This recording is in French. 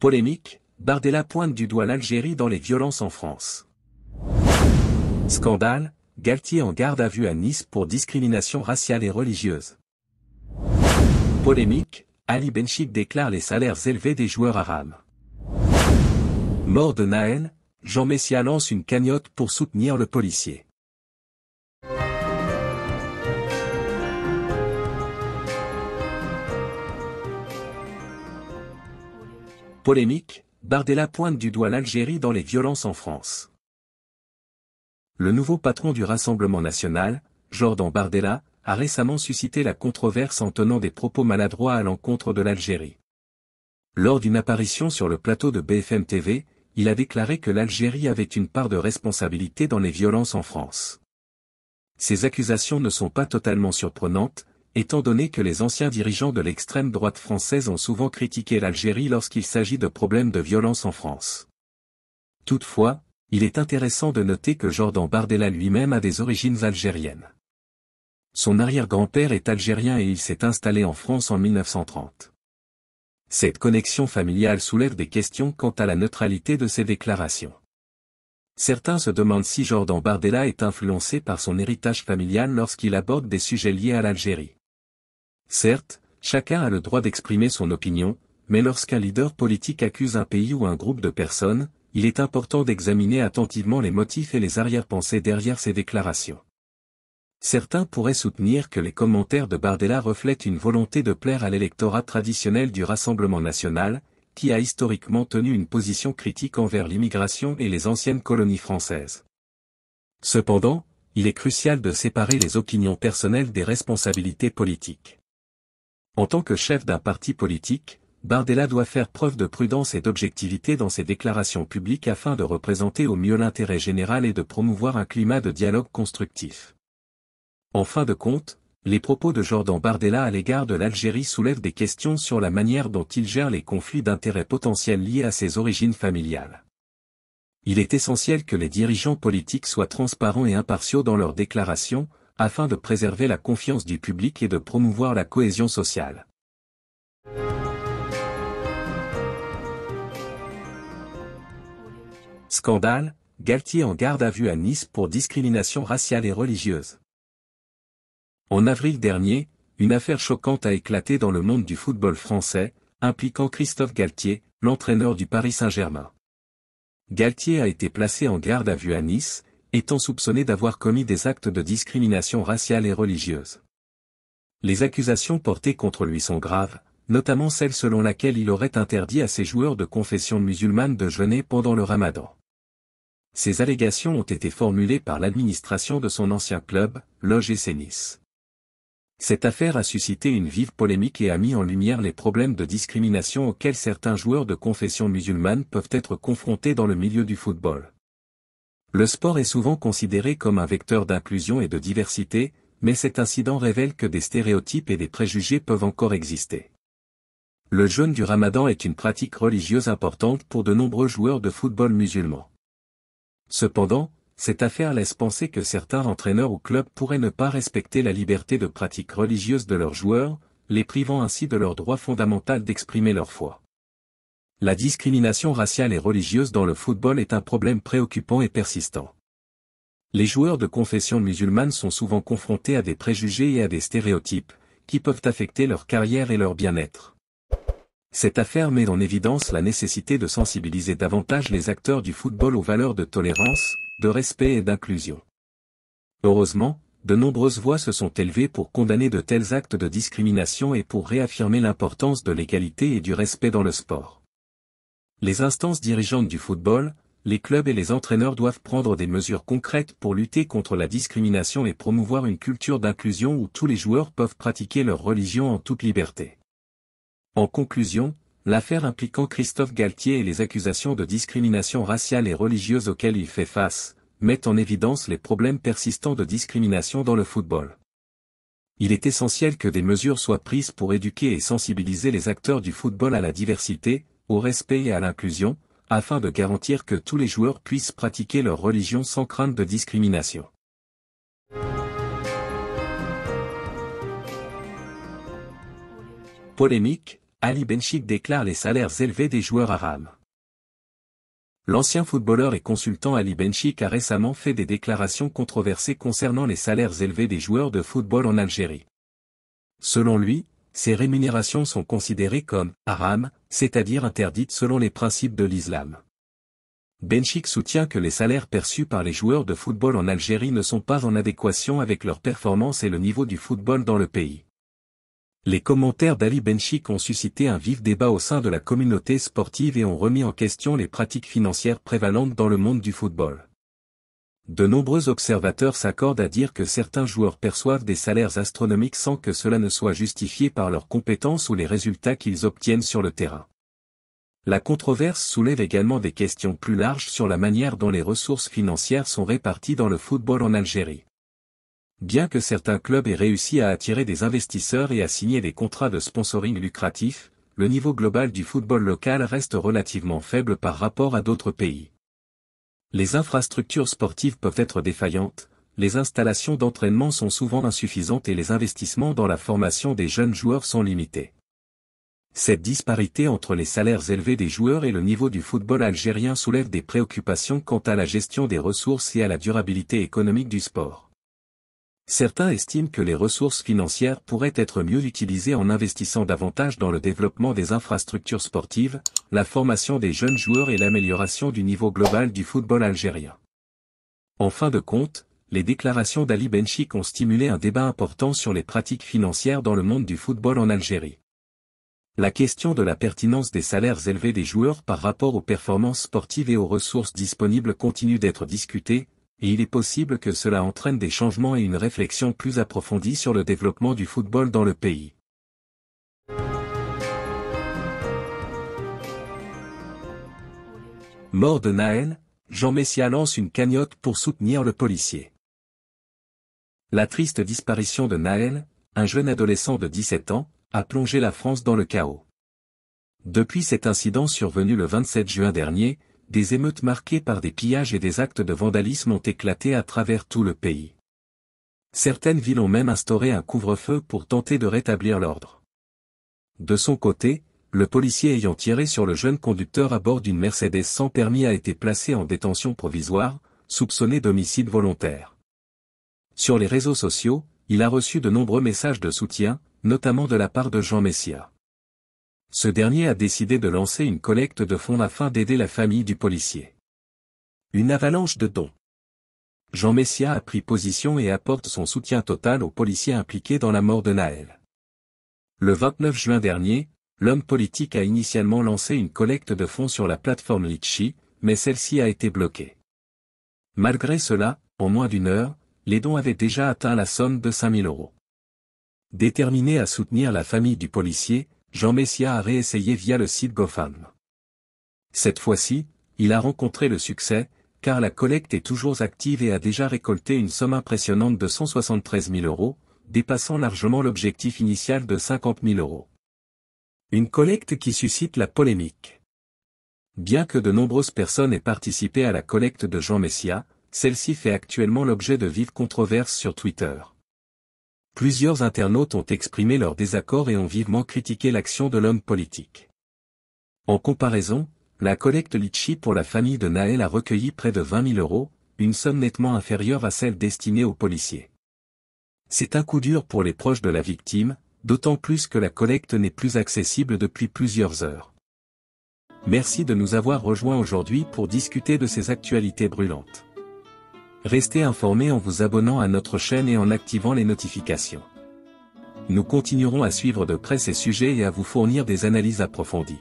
Polémique, Bardella pointe du doigt l'Algérie dans les violences en France. Scandale, Galtier en garde à vue à Nice pour discrimination raciale et religieuse. Polémique, Ali Benchik déclare les salaires élevés des joueurs arabes. Mort de Naël, Jean Messia lance une cagnotte pour soutenir le policier. Polémique, Bardella pointe du doigt l'Algérie dans les violences en France. Le nouveau patron du Rassemblement national, Jordan Bardella, a récemment suscité la controverse en tenant des propos maladroits à l'encontre de l'Algérie. Lors d'une apparition sur le plateau de BFM TV, il a déclaré que l'Algérie avait une part de responsabilité dans les violences en France. Ces accusations ne sont pas totalement surprenantes, étant donné que les anciens dirigeants de l'extrême droite française ont souvent critiqué l'Algérie lorsqu'il s'agit de problèmes de violence en France. Toutefois, il est intéressant de noter que Jordan Bardella lui-même a des origines algériennes. Son arrière-grand-père est algérien et il s'est installé en France en 1930. Cette connexion familiale soulève des questions quant à la neutralité de ses déclarations. Certains se demandent si Jordan Bardella est influencé par son héritage familial lorsqu'il aborde des sujets liés à l'Algérie. Certes, chacun a le droit d'exprimer son opinion, mais lorsqu'un leader politique accuse un pays ou un groupe de personnes, il est important d'examiner attentivement les motifs et les arrière-pensées derrière ces déclarations. Certains pourraient soutenir que les commentaires de Bardella reflètent une volonté de plaire à l'électorat traditionnel du Rassemblement national, qui a historiquement tenu une position critique envers l'immigration et les anciennes colonies françaises. Cependant, il est crucial de séparer les opinions personnelles des responsabilités politiques. En tant que chef d'un parti politique, Bardella doit faire preuve de prudence et d'objectivité dans ses déclarations publiques afin de représenter au mieux l'intérêt général et de promouvoir un climat de dialogue constructif. En fin de compte, les propos de Jordan Bardella à l'égard de l'Algérie soulèvent des questions sur la manière dont il gère les conflits d'intérêts potentiels liés à ses origines familiales. Il est essentiel que les dirigeants politiques soient transparents et impartiaux dans leurs déclarations, afin de préserver la confiance du public et de promouvoir la cohésion sociale. Scandale, Galtier en garde à vue à Nice pour discrimination raciale et religieuse. En avril dernier, une affaire choquante a éclaté dans le monde du football français, impliquant Christophe Galtier, l'entraîneur du Paris Saint-Germain. Galtier a été placé en garde à vue à Nice, étant soupçonné d'avoir commis des actes de discrimination raciale et religieuse. Les accusations portées contre lui sont graves, notamment celles selon laquelle il aurait interdit à ses joueurs de confession musulmane de jeûner pendant le ramadan. Ces allégations ont été formulées par l'administration de son ancien club, et Nice. Cette affaire a suscité une vive polémique et a mis en lumière les problèmes de discrimination auxquels certains joueurs de confession musulmane peuvent être confrontés dans le milieu du football. Le sport est souvent considéré comme un vecteur d'inclusion et de diversité, mais cet incident révèle que des stéréotypes et des préjugés peuvent encore exister. Le jeûne du ramadan est une pratique religieuse importante pour de nombreux joueurs de football musulmans. Cependant, cette affaire laisse penser que certains entraîneurs ou clubs pourraient ne pas respecter la liberté de pratique religieuse de leurs joueurs, les privant ainsi de leur droit fondamental d'exprimer leur foi. La discrimination raciale et religieuse dans le football est un problème préoccupant et persistant. Les joueurs de confession musulmane sont souvent confrontés à des préjugés et à des stéréotypes, qui peuvent affecter leur carrière et leur bien-être. Cette affaire met en évidence la nécessité de sensibiliser davantage les acteurs du football aux valeurs de tolérance, de respect et d'inclusion. Heureusement, de nombreuses voix se sont élevées pour condamner de tels actes de discrimination et pour réaffirmer l'importance de l'égalité et du respect dans le sport. Les instances dirigeantes du football, les clubs et les entraîneurs doivent prendre des mesures concrètes pour lutter contre la discrimination et promouvoir une culture d'inclusion où tous les joueurs peuvent pratiquer leur religion en toute liberté. En conclusion, l'affaire impliquant Christophe Galtier et les accusations de discrimination raciale et religieuse auxquelles il fait face, mettent en évidence les problèmes persistants de discrimination dans le football. Il est essentiel que des mesures soient prises pour éduquer et sensibiliser les acteurs du football à la diversité, au respect et à l'inclusion, afin de garantir que tous les joueurs puissent pratiquer leur religion sans crainte de discrimination. Polémique, Ali Benchik déclare les salaires élevés des joueurs arabes. L'ancien footballeur et consultant Ali Benchik a récemment fait des déclarations controversées concernant les salaires élevés des joueurs de football en Algérie. Selon lui, ces rémunérations sont considérées comme haram, c'est-à-dire interdite selon les principes de l'islam. Benchik soutient que les salaires perçus par les joueurs de football en Algérie ne sont pas en adéquation avec leur performance et le niveau du football dans le pays. Les commentaires d'Ali Benchik ont suscité un vif débat au sein de la communauté sportive et ont remis en question les pratiques financières prévalentes dans le monde du football de nombreux observateurs s'accordent à dire que certains joueurs perçoivent des salaires astronomiques sans que cela ne soit justifié par leurs compétences ou les résultats qu'ils obtiennent sur le terrain. La controverse soulève également des questions plus larges sur la manière dont les ressources financières sont réparties dans le football en Algérie. Bien que certains clubs aient réussi à attirer des investisseurs et à signer des contrats de sponsoring lucratifs, le niveau global du football local reste relativement faible par rapport à d'autres pays. Les infrastructures sportives peuvent être défaillantes, les installations d'entraînement sont souvent insuffisantes et les investissements dans la formation des jeunes joueurs sont limités. Cette disparité entre les salaires élevés des joueurs et le niveau du football algérien soulève des préoccupations quant à la gestion des ressources et à la durabilité économique du sport. Certains estiment que les ressources financières pourraient être mieux utilisées en investissant davantage dans le développement des infrastructures sportives, la formation des jeunes joueurs et l'amélioration du niveau global du football algérien. En fin de compte, les déclarations d'Ali Benchik ont stimulé un débat important sur les pratiques financières dans le monde du football en Algérie. La question de la pertinence des salaires élevés des joueurs par rapport aux performances sportives et aux ressources disponibles continue d'être discutée, il est possible que cela entraîne des changements et une réflexion plus approfondie sur le développement du football dans le pays. Mort de Naël, Jean Messia lance une cagnotte pour soutenir le policier. La triste disparition de Naël, un jeune adolescent de 17 ans, a plongé la France dans le chaos. Depuis cet incident survenu le 27 juin dernier, des émeutes marquées par des pillages et des actes de vandalisme ont éclaté à travers tout le pays. Certaines villes ont même instauré un couvre-feu pour tenter de rétablir l'ordre. De son côté, le policier ayant tiré sur le jeune conducteur à bord d'une Mercedes sans permis a été placé en détention provisoire, soupçonné d'homicide volontaire. Sur les réseaux sociaux, il a reçu de nombreux messages de soutien, notamment de la part de Jean Messia ce dernier a décidé de lancer une collecte de fonds afin d'aider la famille du policier. Une avalanche de dons. Jean Messia a pris position et apporte son soutien total aux policiers impliqués dans la mort de Naël. Le 29 juin dernier, l'homme politique a initialement lancé une collecte de fonds sur la plateforme Litchi, mais celle-ci a été bloquée. Malgré cela, en moins d'une heure, les dons avaient déjà atteint la somme de 5000 euros. Déterminé à soutenir la famille du policier, Jean Messia a réessayé via le site GoFam. Cette fois-ci, il a rencontré le succès, car la collecte est toujours active et a déjà récolté une somme impressionnante de 173 000 euros, dépassant largement l'objectif initial de 50 000 euros. Une collecte qui suscite la polémique. Bien que de nombreuses personnes aient participé à la collecte de Jean Messia, celle-ci fait actuellement l'objet de vives controverses sur Twitter plusieurs internautes ont exprimé leur désaccord et ont vivement critiqué l'action de l'homme politique. En comparaison, la collecte Litchi pour la famille de Naël a recueilli près de 20 000 euros, une somme nettement inférieure à celle destinée aux policiers. C'est un coup dur pour les proches de la victime, d'autant plus que la collecte n'est plus accessible depuis plusieurs heures. Merci de nous avoir rejoints aujourd'hui pour discuter de ces actualités brûlantes. Restez informés en vous abonnant à notre chaîne et en activant les notifications. Nous continuerons à suivre de près ces sujets et à vous fournir des analyses approfondies.